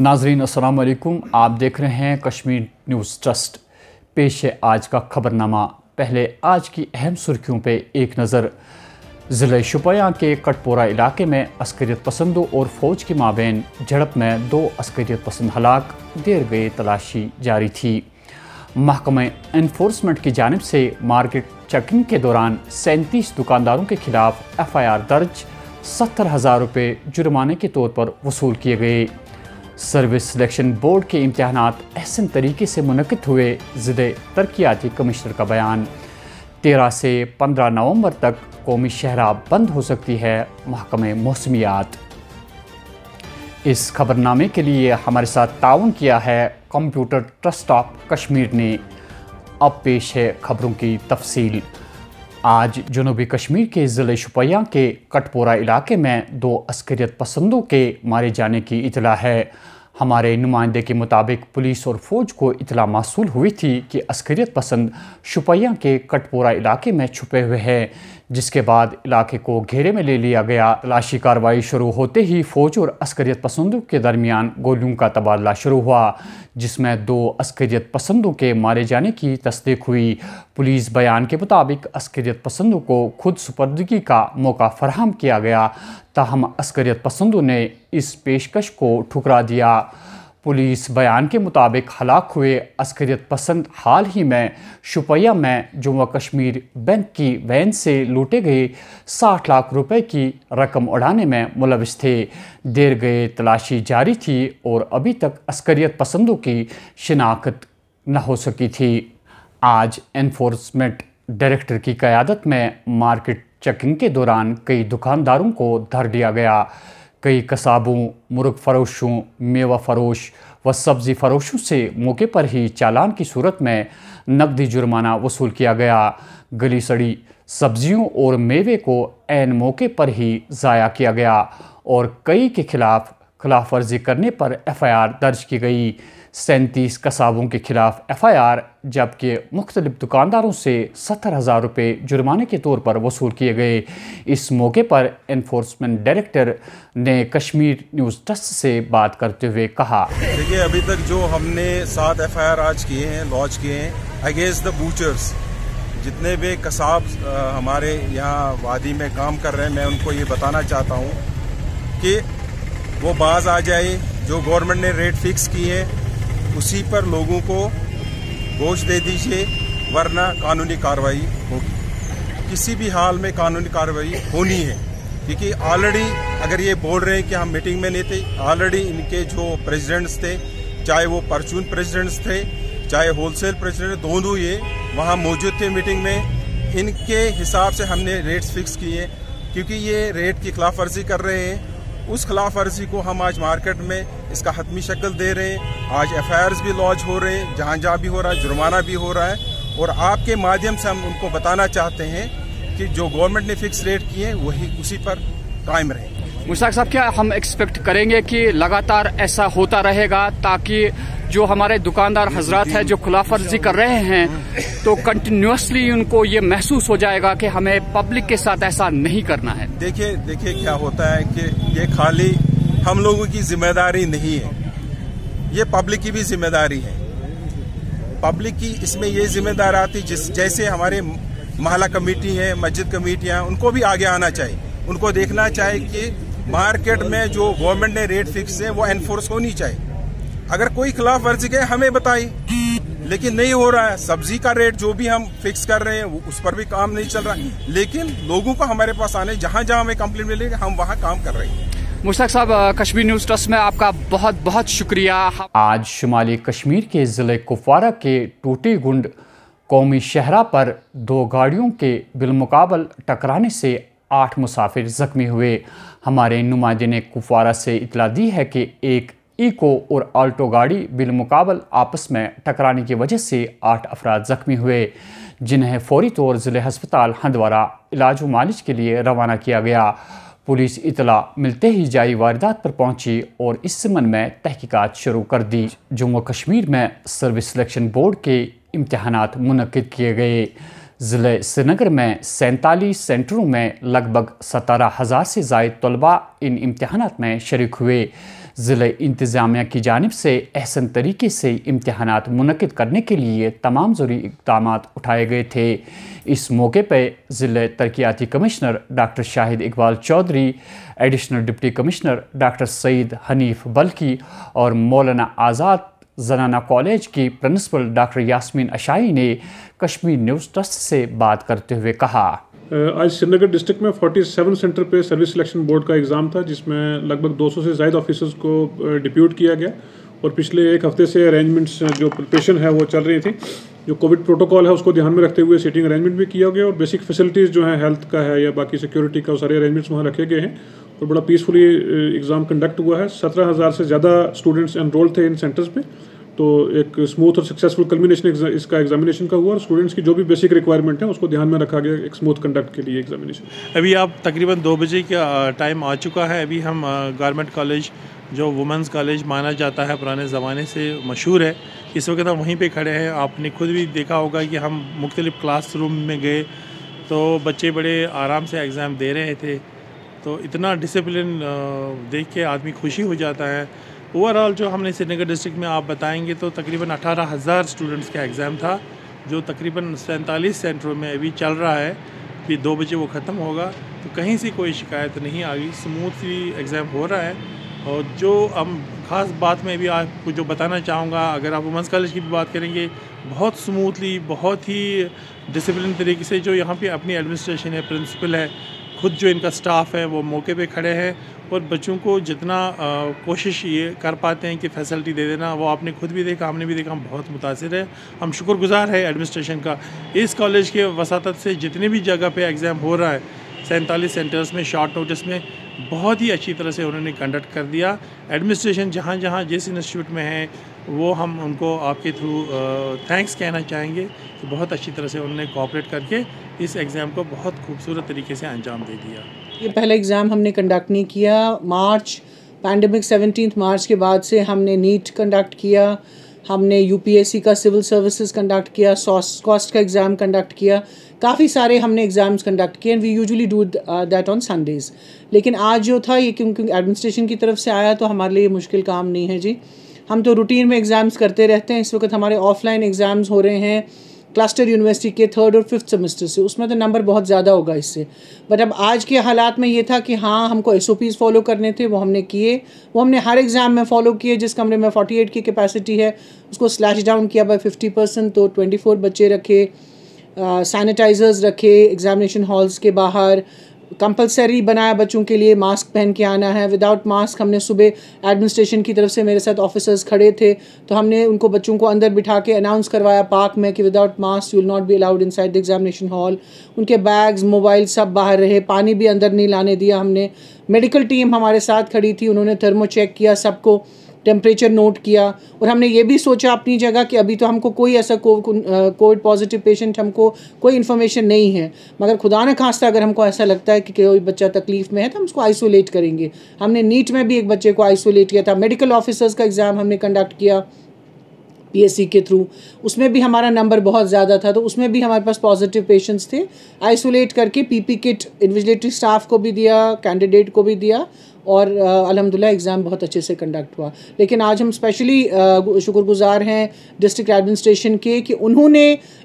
नाजरीन असलकुम आप देख रहे हैं कश्मीर न्यूज़ ट्रस्ट पेश है आज का खबरनामा पहले आज की अहम सुर्खियों पे एक नज़र ज़िले शुपया के कटपोरा इलाके में अस्करियत पसंदों और फ़ौज के माबेन झड़प में दो अस्करियत पसंद हलाक देर गए तलाशी जारी थी महकमे इन्फोर्समेंट की जानब से मार्केट चेकिंग के दौरान सैंतीस दुकानदारों के खिलाफ एफ आई आर दर्ज सत्तर हज़ार रुपये जुर्माने के तौर पर वसूल किए गए सर्विस सिलेक्शन बोर्ड के इम्तहान अहसन तरीके से मुनद हुए ज़िले तरक्याती कमिश्नर का बयान तेरह से पंद्रह नवम्बर तक कौमी शहरा बंद हो सकती है महकमे मौसमियात इस खबरनामे के लिए हमारे साथ ताउन किया है कंप्यूटर ट्रस्ट ऑफ कश्मीर ने अब पेश है खबरों की तफसील आज जनूबी कश्मीर के ज़िले शुपया के कटपोरा इलाके में दो अस्करियत पसंदों के मारे जाने की इतला है हमारे नुमाइंदे के मुताबिक पुलिस और फौज को इतला मासूल हुई थी कि अस्करियत पसंद शुपया के कटपोरा इलाके में छुपे हुए हैं जिसके बाद इलाके को घेरे में ले लिया गया लाशी कार्रवाई शुरू होते ही फ़ौज और अस्करियत पसंदों के दरमियान गोलियों का तबादला शुरू हुआ जिसमें दो अस्करियत पसंदों के मारे जाने की तस्दीक हुई पुलिस बयान के मुताबिक अस्करियत पसंदों को खुद सुपर्दगी का मौका फराहम किया गया ताहम अस्करियत पसंदों ने इस पेशकश को ठुकरा दिया पुलिस बयान के मुताबिक हलाक हुए अस्करियत पसंद हाल ही में शुपया में जम्मू कश्मीर बैंक की वैन से लूटे गए 60 लाख रुपए की रकम उड़ाने में मुलविस थे देर गए तलाशी जारी थी और अभी तक अस्करियत पसंदों की शिनाख्त न हो सकी थी आज एनफोर्समेंट डायरेक्टर की क़्यादत में मार्केट चेकिंग के दौरान कई दुकानदारों को धर दिया गया कई कसाबों मुर्ग फरोशों मेवा फरोश व सब्ज़ी फरोशों से मौके पर ही चालान की सूरत में नकदी जुर्माना वसूल किया गया गली सड़ी सब्जियों और मेवे को एन मौके पर ही ज़ाया किया गया और कई के खिलाफ खिलाफ वर्जी करने पर एफआईआर दर्ज की गई सैंतीस कसाबों के खिलाफ एफ आई आर जबकि मुख्तलिफ दुकानदारों से सत्तर हज़ार रुपये जुर्माने के तौर पर वसूल किए गए इस मौके पर इन्फोर्समेंट डायरेक्टर ने कश्मीर न्यूज़ ट्रस्ट से बात करते हुए कहा देखिए अभी तक जो हमने सात एफ आई आर आज किए हैं लॉन्च किए हैं अगेंस्ट द बूचर्स जितने भी कसाब हमारे यहाँ वादी में काम कर रहे हैं मैं उनको ये बताना चाहता हूँ कि वो बाज आ जाए जो गवर्नमेंट ने रेट फिक्स किए हैं उसी पर लोगों को गोश दे दीजिए वरना कानूनी कार्रवाई होगी किसी भी हाल में कानूनी कार्रवाई होनी है क्योंकि ऑलरेडी अगर ये बोल रहे हैं कि हम मीटिंग में नहीं थे ऑलरेडी इनके जो प्रेसिडेंट्स थे चाहे वो परचून प्रेसिडेंट्स थे चाहे होलसेल प्रेसिडेंट दोनों ये वहाँ मौजूद थे मीटिंग में इनके हिसाब से हमने रेट्स फिक्स किए क्योंकि ये रेट की खिलाफ वर्जी कर रहे हैं उस खिलाफ वर्जी को हम आज मार्केट में इसका हतमी शक्ल दे रहे हैं आज एफ भी लॉन्च हो रहे हैं जहाँ जहाँ भी हो रहा है जुर्माना भी हो रहा है और आपके माध्यम से हम उनको बताना चाहते हैं कि जो गवर्नमेंट ने फिक्स रेट किए वही उसी पर कायम रहे मुश्ताक साहब क्या हम एक्सपेक्ट करेंगे कि लगातार ऐसा होता रहेगा ताकि जो हमारे दुकानदार हजरात हैं जो खुलाफर्जी कर रहे हैं तो कंटिन्यूसली उनको ये महसूस हो जाएगा कि हमें पब्लिक के साथ ऐसा नहीं करना है देखिए देखिए क्या होता है कि ये खाली हम लोगों की जिम्मेदारी नहीं है ये पब्लिक की भी जिम्मेदारी है पब्लिक की इसमें ये जिम्मेदार आती जिस जैसे हमारे महला कमेटी है मस्जिद कमेटियाँ उनको भी आगे आना चाहिए उनको देखना चाहिए कि मार्केट में जो गवर्नमेंट ने रेट फिक्स है वो एनफोर्स होनी चाहिए अगर कोई खिलाफ वर्जी है हमें बताई लेकिन नहीं हो रहा है सब्जी का रेट जो भी हम फिक्स कर रहे हैं उस पर भी काम नहीं चल रहा है लेकिन लोगों को हमारे पास आने जहां जहां हमें कंप्लेन मिलेगी हम वहां काम कर रहे हैं मुश्ताक साहब कश्मीर न्यूज़ ट्रस्ट में आपका बहुत बहुत शुक्रिया आज शुमाली कश्मीर के ज़िले कुपवारा के टूटी गुंड कौमी शहरा पर दो गाड़ियों के बिलमुकाबल टकराने से आठ मुसाफिर ज़ख्मी हुए हमारे नुमाइंदे ने कुपवारा से इतला दी है कि एक ईको और आल्टो गाड़ी बिलमुकाबल आपस में टकराने की वजह से आठ अफराद ज़ख्मी हुए जिन्हें फौरी तौर ज़िले हस्पताल हंदवारा इलाज मालिज के लिए रवाना किया गया पुलिस इतला मिलते ही जाई वारदात पर पहुंची और इस समन में तहकीकात शुरू कर दी जम्मू कश्मीर में सर्विस सिलेक्शन बोर्ड के इम्तहान मनद किए गए ज़िले श्रीनगर में सैंतालीस सेंटरों में लगभग सतारह हज़ार से जायद तलबा इन इम्तहान में शर्क हुए ज़िले इंतज़ामिया की जानब से अहसन तरीके से इम्तहान मनद करने के लिए तमाम ज़रूरी इकदाम उठाए गए थे इस मौके पर ज़िले तरक्याती commissioner doctor Shahid Iqbal Chaudhary additional deputy commissioner doctor Syed Hanif Balki और मौलाना आज़ाद जनाना कॉलेज की प्रिंसिपल डॉक्टर यासमीन अशाई ने कश्मीर न्यूज़ ट्रस्ट से बात करते हुए कहा आज श्रीनगर डिस्ट्रिक्ट में 47 सेंटर पे सर्विस सिलेक्शन बोर्ड का एग्ज़ाम था जिसमें लगभग 200 से ज्यादा ऑफिसर्स को डिप्यूट किया गया और पिछले एक हफ्ते से अरेंजमेंट्स जो प्रिपरेशन है वो चल रही थी जो कोविड प्रोटोकॉल है उसको ध्यान में रखते हुए सीटिंग अरेंजमेंट भी किया गया और बेसिक फैसिलिटीज़ जो है हेल्थ का है या बाकी सिक्योरिटी का सारे अरेंजमेंट्स वहाँ रखे गए हैं और बड़ा पीसफुली एग्ज़ाम कंडक्ट हुआ है सत्रह हज़ार से ज़्यादा स्टूडेंट्स एनरोल थे इन सेंटर्स में तो एक स्मूथ और सक्सेसफुल कल्मिनेशन इसका एग्जामिनेशन का हुआ और स्टूडेंट्स की जो भी बेसिक रिक्वायरमेंट है उसको ध्यान में रखा गया एक स्मूथ कंडक्ट के लिए एग्जामिनेशन अभी आप तकरीबन दो बजे का टाइम आ चुका है अभी हम गवर्नमेंट कॉलेज जो वुमेंस कॉलेज माना जाता है पुराने ज़माने से मशहूर है इस वक्त हम वहीं पर खड़े हैं आपने खुद भी देखा होगा कि हम मुख्तलिफ़ क्लास में गए तो बच्चे बड़े आराम से एग्ज़ाम दे रहे थे तो इतना डिसिप्लिन देख के आदमी खुशी हो जाता है ओवरऑल जो हमने श्रीनगर डिस्ट्रिक्ट में आप बताएंगे तो तकरीबन अठारह हज़ार स्टूडेंट्स का एग्ज़ाम था जो तकरीबन सैंतालीस सेंटरों में अभी चल रहा है फिर दो बजे वो ख़त्म होगा तो कहीं से कोई शिकायत नहीं आ गई स्मूथली एग्ज़ाम हो रहा है और जो हम ख़ास बात में भी आपको जो बताना चाहूँगा अगर आप वुमेंस कॉलेज की भी बात करेंगे बहुत स्मूथली बहुत ही डिसिप्लिन तरीके से जो यहाँ पे अपनी एडमिनिस्ट्रेशन है प्रिंसिपल है खुद जो इनका स्टाफ है वो मौके पे खड़े हैं और बच्चों को जितना आ, कोशिश ये कर पाते हैं कि फैसिलिटी दे देना वो आपने खुद भी देखा हमने भी देखा हम बहुत मुतासर है हम शुक्रगुजार है एडमिनिस्ट्रेशन का इस कॉलेज के वसात से जितने भी जगह पर एग्ज़ाम हो रहा है सैंतालीस सेंटर्स में शॉर्ट नोटिस में बहुत ही अच्छी तरह से उन्होंने कंडक्ट कर दिया एडमिनिस्ट्रेशन जहाँ जहाँ जिस इंस्टीट्यूट में है वो हम उनको आपके थ्रू थैंक्स कहना चाहेंगे कि बहुत अच्छी तरह से उन्होंने कॉपरेट करके इस एग्ज़ाम को बहुत खूबसूरत तरीके से अंजाम दे दिया ये पहला एग्ज़ाम हमने कंडक्ट नहीं किया मार्च पैंडमिक सेवनटीन मार्च के बाद से हमने नीट कंडक्ट किया हमने यूपीएससी का सिविल सर्विसेज कंडक्ट किया सॉस कॉस्ट का एग्ज़ाम कंडक्ट किया काफ़ी सारे हमने एग्ज़ाम्स कंडक्ट किए and we usually do that on Sundays लेकिन आज जो था ये क्योंकि एडमिनिस्ट्रेशन की तरफ से आया तो हमारे लिए मुश्किल काम नहीं है जी हम तो रूटीन में एग्ज़ाम्स करते रहते हैं इस वक्त हमारे ऑफलाइन एग्ज़ाम्स हो रहे हैं क्लस्टर यूनिवर्सिटी के थर्ड और फिफ्थ सेमेस्टर से उसमें तो नंबर बहुत ज़्यादा होगा इससे बट अब आज के हालात में ये था कि हाँ हमको एस फॉलो करने थे वो हमने किए वो हमने हर एग्ज़ाम में फ़ॉलो किए जिस कमरे में फोर्टी एट की कैपेसिटी है उसको स्लैश डाउन किया बाई फिफ्टी परसेंट तो ट्वेंटी फोर बच्चे रखे सैनिटाइज़र्स रखे एग्जामिनेशन हॉल्स के बाहर कंपलसरी बनाया बच्चों के लिए मास्क पहन के आना है विदाउट मास्क हमने सुबह एडमिनिस्ट्रेशन की तरफ से मेरे साथ ऑफिसर्स खड़े थे तो हमने उनको बच्चों को अंदर बिठा के अनाउंस करवाया पार्क में कि without mask you will not be allowed inside the examination hall उनके बैग्स मोबाइल सब बाहर रहे पानी भी अंदर नहीं लाने दिया हमने मेडिकल टीम हमारे साथ खड़ी थी उन्होंने थर्मो चेक किया सबको टेम्परेचर नोट किया और हमने ये भी सोचा अपनी जगह कि अभी तो हमको कोई ऐसा कोविड पॉजिटिव पेशेंट हमको कोई इन्फॉर्मेशन नहीं है मगर खुदा न खास्ता अगर हमको ऐसा लगता है कि कोई बच्चा तकलीफ़ में है तो हम उसको आइसोलेट करेंगे हमने नीट में भी एक बच्चे को आइसोलेट किया था मेडिकल ऑफिसर्स का एग्ज़ाम हमने कंडक्ट किया पी के थ्रू उसमें भी हमारा नंबर बहुत ज़्यादा था तो उसमें भी हमारे पास पॉजिटिव पेशेंट्स थे आइसोलेट करके पी किट इन्विजिलेटरी स्टाफ को भी दिया कैंडिडेट को भी दिया और अलहमदिल्ला एग्ज़ाम बहुत अच्छे से कंडक्ट हुआ लेकिन आज हम स्पेशली शुक्रगुजार हैं डिस्ट्रिक्ट एडमिनिस्ट्रेशन के कि उन्होंने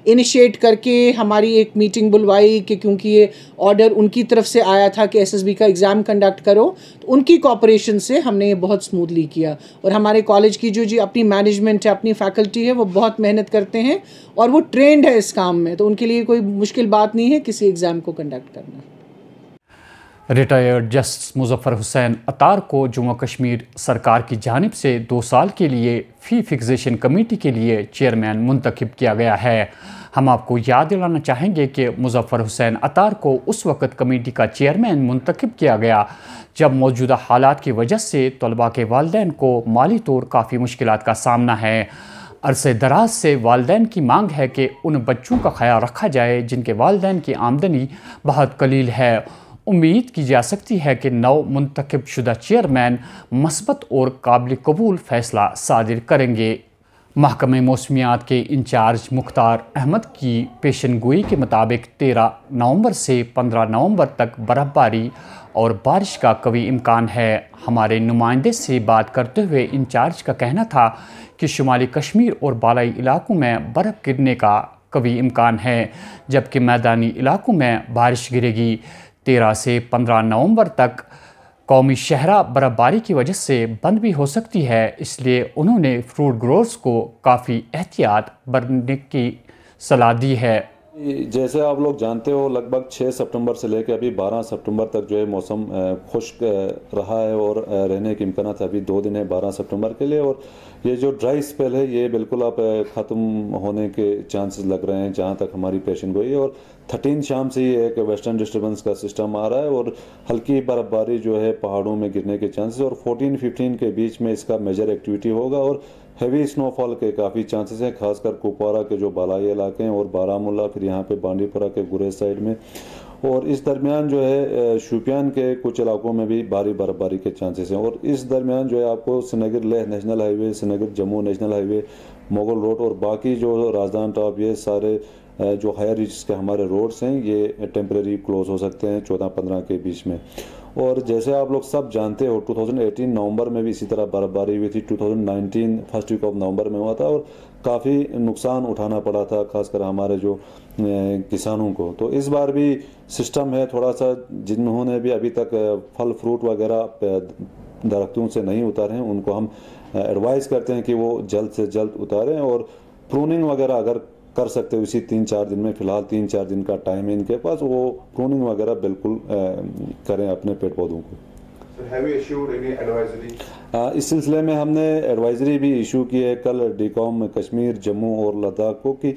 इनिशिएट करके हमारी एक मीटिंग बुलवाई कि क्योंकि ये ऑर्डर उनकी तरफ से आया था कि एसएसबी का एग्ज़ाम कंडक्ट करो तो उनकी कॉपरेशन से हमने ये बहुत स्मूथली किया और हमारे कॉलेज की जो जी अपनी मैनेजमेंट है अपनी फैकल्टी है वो बहुत मेहनत करते हैं और वो ट्रेंड है इस काम में तो उनके लिए कोई मुश्किल बात नहीं है किसी एग्ज़ाम को कंडक्ट करना रिटायर्ड जस्टिस मुजफ्फर हुसैन अतार को जम्मू कश्मीर सरकार की जानब से दो साल के लिए फ़ी फिक्सेशन कमेटी के लिए चेयरमैन मुंतखब किया गया है हम आपको याद दिलाना चाहेंगे कि मुजफ्फ़र हुसैन अतार को उस वक़्त कमेटी का चेयरमैन मुंतखब किया गया जब मौजूदा हालात की वजह से तलबा के वालदेन को माली तौर काफ़ी मुश्किल का सामना है अरसे दराज से वालदेन की मांग है कि उन बच्चों का ख्याल रखा जाए जिनके वालदेन की आमदनी बहुत कलील है उम्मीद की जा सकती है कि नव मुंतखब शुदा चेयरमैन मस्बत और काबिल कबूल फैसला सादिर करेंगे महकमे मौसमियात के इंचार्ज मुख्तार अहमद की पेशन गोई के मुताबिक तेरह नवंबर से पंद्रह नवंबर तक बर्फबारी और बारिश का कभी इम्कान है हमारे नुमाइंदे से बात करते हुए इंचार्ज का कहना था कि शुमाली कश्मीर और बालाई इलाकों में बर्फ़ गिरने का कभी इम्कान है जबकि मैदानी इलाकों में बारिश गिरेगी 13 से 15 नवंबर तक कौमी शहरा बर्फबारी की वजह से बंद भी हो सकती है इसलिए उन्होंने फ्रूट ग्रोवर्स को काफ़ी एहतियात बरतने की सलाह दी है जैसे आप लोग जानते हो लगभग 6 सितंबर से लेकर अभी 12 सितंबर तक जो है मौसम खुश्क रहा है और रहने के इम्कान अभी दो दिन है 12 सितंबर के लिए और ये जो ड्राई स्पेल है ये बिल्कुल आप ख़त्म होने के चांसेस लग रहे हैं जहाँ तक हमारी पेशन गोई है और थर्टीन शाम से ही एक वेस्टर्न डिस्टर्बेंस का सिस्टम आ रहा है और हल्की बर्फबारी जो है पहाड़ों में गिरने के चांसेस और फोर्टीन फिफ्टीन के बीच में इसका मेजर एक्टिविटी होगा और हैवी स्नोफॉल के काफ़ी चांसेस हैं खासकर कुपवारा के जो बालाई इलाके हैं और बारामूला फिर यहाँ पे बांडीपुरा के गुरेज साइड में और इस दरमियान जो है शुपियान के कुछ इलाकों में भी भारी बर्फबारी के चांसेस हैं और इस दरमियान जो है आपको Srinagar Leh national highway Srinagar Jammu national highway Mughal road और बाकी जो राजधान टॉप ये सारे जो हायर रिच के हमारे रोड्स हैं ये टेम्प्रेरी क्लोज हो सकते हैं चौदह पंद्रह के बीच में और जैसे आप लोग सब जानते हो 2018 नवंबर में भी इसी तरह बर्फबारी हुई थी 2019 फर्स्ट वीक ऑफ नवंबर में हुआ था और काफ़ी नुकसान उठाना पड़ा था खासकर हमारे जो किसानों को तो इस बार भी सिस्टम है थोड़ा सा जिन्होंने भी अभी तक फल फ्रूट वगैरह दरख्तों से नहीं उतारे हैं उनको हम एडवाइस करते हैं कि वो जल्द से जल्द उतारें और प्रूनिंग वगैरह अगर कर सकते हो इसी तीन चार दिन में फिलहाल तीन चार दिन का टाइम है इनके पास वो प्रोनिंग वगैरह बिल्कुल करें अपने पेड़ पौधों को इस सिलसिले में हमने एडवाइजरी भी इशू की है कल डीकॉम कश्मीर जम्मू और लद्दाख को कि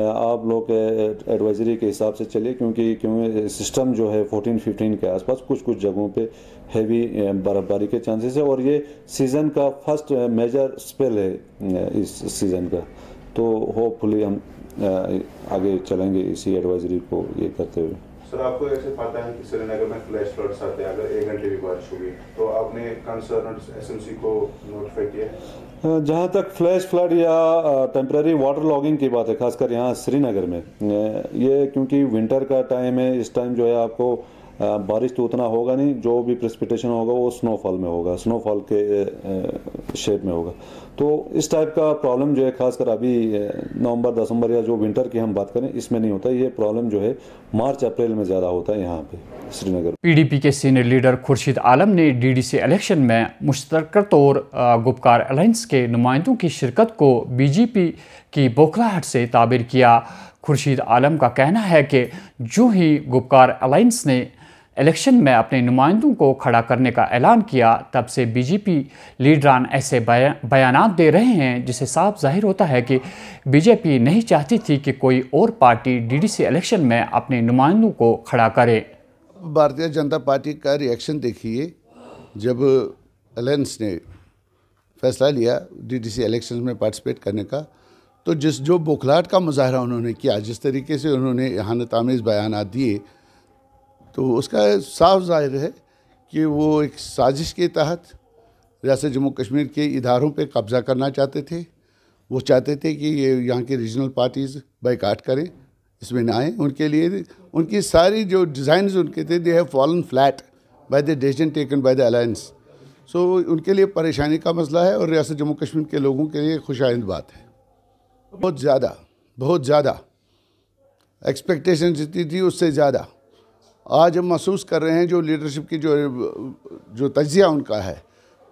आप लोग एडवाइजरी के हिसाब से चलिए क्योंकि क्योंकि सिस्टम जो है 14 15 के आसपास कुछ कुछ जगहों पे हैवी बर्फबारी के चांसेस है और ये सीज़न का फर्स्ट मेजर स्पेल है इस सीज़न का तो होपफुली हम आगे चलेंगे इसी एडवाइजरी को ये करते हुए सर आपको ऐसे पता है कि श्रीनगर में फ्लैश फ्लड आते हैं अगर एक घंटे भी बारिश हुई तो आपने कंसर्न एसएमसी को नोटिफाई किया जहाँ तक फ्लैश फ्लड या टेम्प्रेरी वाटर लॉगिंग की बात है खासकर यहाँ श्रीनगर में ये क्योंकि विंटर का टाइम है इस टाइम जो है आपको बारिश तो उतना होगा नहीं जो भी प्रेसिपिटेशन होगा वो स्नोफॉल में होगा स्नोफॉल के शेप में होगा तो इस टाइप का प्रॉब्लम जो है खासकर अभी नवंबर दिसंबर या जो विंटर की हम बात करें इसमें नहीं होता ये प्रॉब्लम जो है मार्च अप्रैल में ज़्यादा होता है यहाँ पे श्रीनगर पीडीपी के सीनियर लीडर खुर्शीद आलम ने डीडीसी इलेक्शन में मुश्तर तौर गुपकार अलायंस के नुमाइंदों की शिरकत को बीजेपी की बोखलाहट से ताबिर किया खुर्शीद आलम का कहना है कि जो ही गुपकार अलायंस ने इलेक्शन में अपने नुमाइंदों को खड़ा करने का ऐलान किया तब से बीजेपी लीडरान ऐसे बयान दे रहे हैं जिसे साफ जाहिर होता है कि बीजेपी नहीं चाहती थी कि कोई और पार्टी डीडीसी इलेक्शन में अपने नुमाइंदों को खड़ा करे भारतीय जनता पार्टी का रिएक्शन देखिए जब अलायंस ने फैसला लिया डीडीसी इलेक्शन में पार्टिसिपेट करने का तो जिस जो बौखलाहट का मुजाहरा उन्होंने किया जिस तरीके से उन्होंने यहाँ तामीज़ बयान दिए तो उसका साफ जाहिर है कि वो एक साजिश के तहत रियासत जम्मू कश्मीर के इधारों पे कब्ज़ा करना चाहते थे वो चाहते थे कि ये यहाँ के रीजनल पार्टीज़ बाइकाट करें इसमें ना आए उनके लिए उनकी सारी जो डिज़ाइन उनके थे they have fallen flat by the decision taken by the alliance so उनके लिए परेशानी का मसला है और रियासत जम्मू कश्मीर के लोगों के लिए खुशाइंद बात है बहुत ज़्यादा बहुत ज़्यादा एक्सपेक्टेशन जितनी थी उससे ज़्यादा आज हम महसूस कर रहे हैं जो लीडरशिप की जो जो तजिया उनका है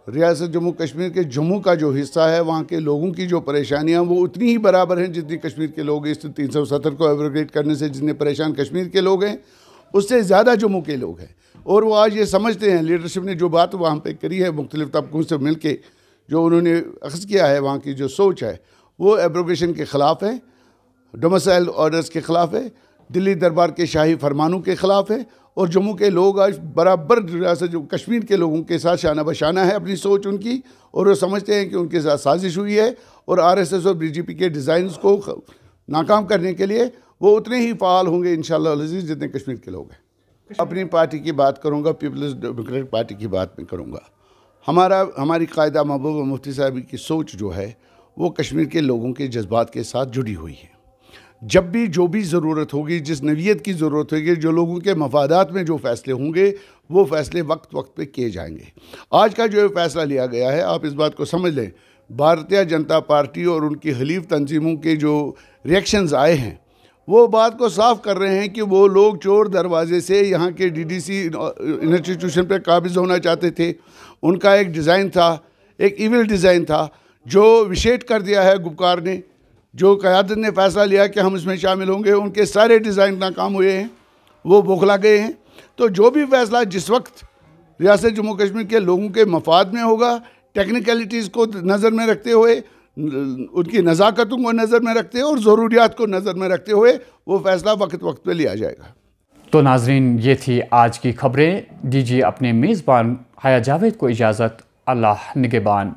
रियासत जम्मू कश्मीर के जम्मू का जो हिस्सा है वहाँ के लोगों की जो परेशानियाँ वो उतनी ही बराबर हैं जितनी कश्मीर के लोग इस तीन सौ सत्तर को एवरग्रेट करने से जितने परेशान कश्मीर के लोग हैं उससे ज़्यादा जम्मू के लोग हैं और वो आज ये समझते हैं लीडरशिप ने जो बात वहाँ पर करी है मुख्तलिफ तबकों से मिल के जो उन्होंने अखज़ किया है वहाँ की जो सोच है वो एब्रोगेशन के ख़िलाफ़ है डोमसाइल ऑर्डर्स के ख़िलाफ़ है दिल्ली दरबार के शाही फरमानों के ख़िलाफ़ है और जम्मू के लोग आज बराबर रियासत जो कश्मीर के लोगों के साथ शाना बशाना है अपनी सोच उनकी और वो समझते हैं कि उनके साथ साजिश हुई है और आरएसएस और बीजेपी के डिज़ाइन को नाकाम करने के लिए वो उतने ही फ़ाल होंगे इन शजीज़ जितने कश्मीर के लोग हैं अपनी पार्टी की बात करूँगा पीपल्स डेमोक्रेटिक पार्टी की बात में करूँगा हमारा हमारी कायदा महबूबा मुफ्ती साहब की सोच जो है वो कश्मीर के लोगों के जज्बात के साथ जुड़ी हुई है जब भी जो भी ज़रूरत होगी जिस नवीयत की ज़रूरत होगी जो लोगों के मफादात में जो फ़ैसले होंगे वो फ़ैसले वक्त वक्त पे किए जाएंगे आज का जो फ़ैसला लिया गया है आप इस बात को समझ लें भारतीय जनता पार्टी और उनकी हलीफ तंजीमों के जो रिएक्शंस आए हैं वो बात को साफ कर रहे हैं कि वो लोग चोर दरवाजे से यहाँ के डी सी इंस्टीट्यूशन पर काबिज़ होना चाहते थे उनका एक डिज़ाइन था एक इविल डिज़ाइन था जो विशेट कर दिया है गुपकार ने जो क़्यादत ने फैसला लिया कि हम इसमें शामिल होंगे उनके सारे डिज़ाइन नाकाम हुए हैं वो बौखला गए हैं तो जो भी फैसला जिस वक्त रियासत जम्मू कश्मीर के लोगों के मफाद में होगा टेक्निकलिटीज़ को नज़र में रखते हुए उनकी नज़ाकतों को नज़र में रखते हुए और ज़रूरियात को नज़र में रखते हुए वो फ़ैसला वक्त वक्त पर लिया जाएगा तो नाजरीन ये थी आज की खबरें दीजिए अपने मेज़बान हया जावेद को इजाज़त अल्लाह निगेबान